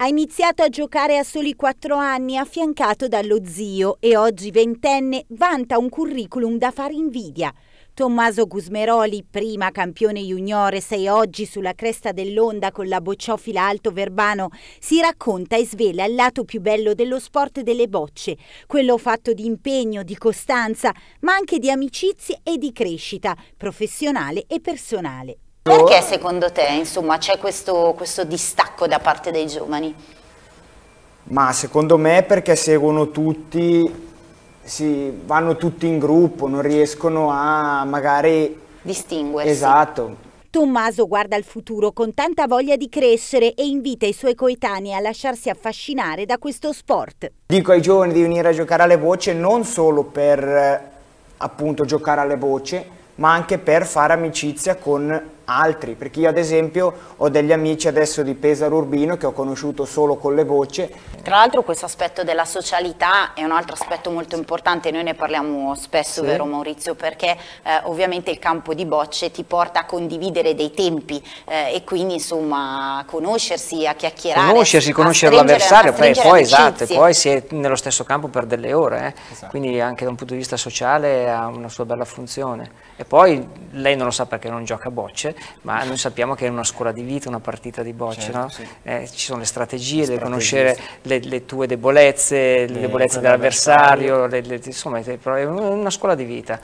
Ha iniziato a giocare a soli 4 anni, affiancato dallo zio, e oggi ventenne vanta un curriculum da fare invidia. Tommaso Gusmeroli, prima campione juniore, sei oggi sulla cresta dell'onda con la bocciofila Alto Verbano, si racconta e svela il lato più bello dello sport delle bocce, quello fatto di impegno, di costanza, ma anche di amicizie e di crescita professionale e personale. Perché ecco. secondo te insomma, c'è questo, questo distacco da parte dei giovani? Ma secondo me perché seguono tutti, si, vanno tutti in gruppo, non riescono a magari... Distinguersi. Esatto. Tommaso guarda il futuro con tanta voglia di crescere e invita i suoi coetanei a lasciarsi affascinare da questo sport. Dico ai giovani di venire a giocare alle bocce non solo per appunto giocare alle bocce, ma anche per fare amicizia con altri, perché io ad esempio ho degli amici adesso di Pesaro Urbino che ho conosciuto solo con le voce. Tra l'altro questo aspetto della socialità è un altro aspetto molto importante, noi ne parliamo spesso, sì. vero Maurizio, perché eh, ovviamente il campo di bocce ti porta a condividere dei tempi eh, e quindi insomma a conoscersi, a chiacchierare. Conoscersi, conoscere l'avversario, poi, poi esatto, poi si è nello stesso campo per delle ore, eh. esatto. quindi anche da un punto di vista sociale ha una sua bella funzione. E poi lei non lo sa perché non gioca a bocce, ma noi sappiamo che è una scuola di vita, una partita di bocce, certo, no? sì. eh, ci sono le strategie, le conoscere le, le, tue debolezze, le, eh, le debolezze dell'avversario, insomma è una scuola di vita.